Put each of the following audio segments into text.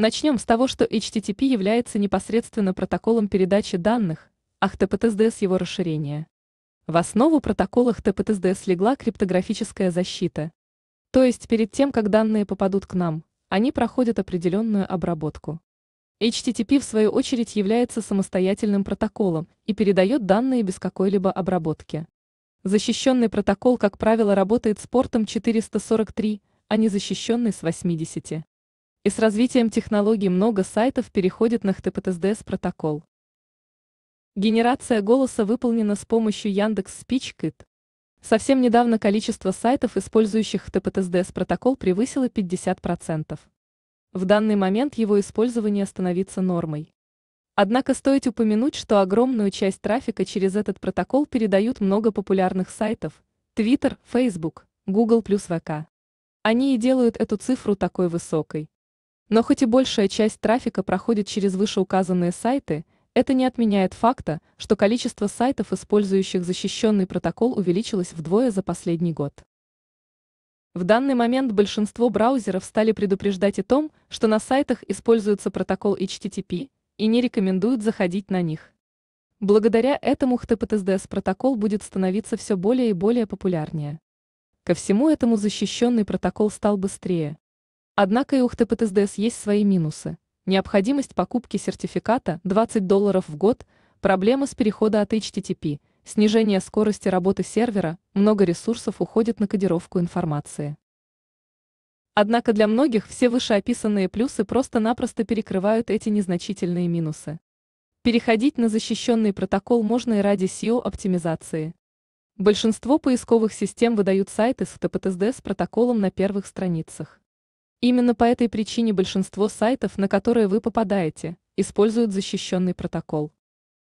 Начнем с того, что HTTP является непосредственно протоколом передачи данных, а HTTPTSDS его расширение. В основу протокола HTTPTSDS легла криптографическая защита. То есть перед тем, как данные попадут к нам, они проходят определенную обработку. HTTP в свою очередь является самостоятельным протоколом и передает данные без какой-либо обработки. Защищенный протокол, как правило, работает с портом 443, а не защищенный с 80. И с развитием технологий много сайтов переходит на HTTPS протокол. Генерация голоса выполнена с помощью Яндекс SpeechKit. Совсем недавно количество сайтов, использующих HTTPS протокол, превысило 50%. В данный момент его использование становится нормой. Однако стоит упомянуть, что огромную часть трафика через этот протокол передают много популярных сайтов – Twitter, Facebook, Google+, ВК. Они и делают эту цифру такой высокой. Но хоть и большая часть трафика проходит через вышеуказанные сайты, это не отменяет факта, что количество сайтов, использующих защищенный протокол, увеличилось вдвое за последний год. В данный момент большинство браузеров стали предупреждать о том, что на сайтах используется протокол HTTP и не рекомендуют заходить на них. Благодаря этому HTTPS протокол будет становиться все более и более популярнее. Ко всему этому защищенный протокол стал быстрее, Однако и у ХТПТСДС есть свои минусы. Необходимость покупки сертификата 20 долларов в год, проблема с перехода от HTTP, снижение скорости работы сервера, много ресурсов уходит на кодировку информации. Однако для многих все вышеописанные плюсы просто-напросто перекрывают эти незначительные минусы. Переходить на защищенный протокол можно и ради SEO-оптимизации. Большинство поисковых систем выдают сайты с ХТПТСД с протоколом на первых страницах. Именно по этой причине большинство сайтов, на которые вы попадаете, используют защищенный протокол.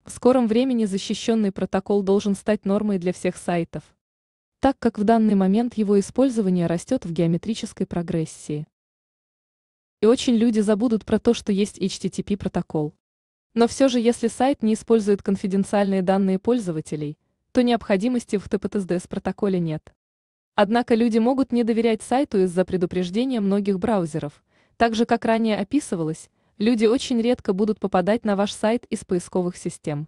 В скором времени защищенный протокол должен стать нормой для всех сайтов, так как в данный момент его использование растет в геометрической прогрессии. И очень люди забудут про то, что есть HTTP протокол. Но все же, если сайт не использует конфиденциальные данные пользователей, то необходимости в ТПТСДС протоколе нет. Однако люди могут не доверять сайту из-за предупреждения многих браузеров. Так же, как ранее описывалось, люди очень редко будут попадать на ваш сайт из поисковых систем.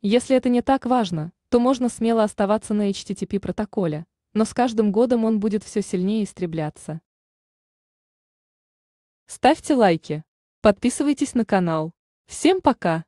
Если это не так важно, то можно смело оставаться на HTTP протоколе, но с каждым годом он будет все сильнее истребляться. Ставьте лайки. Подписывайтесь на канал. Всем пока!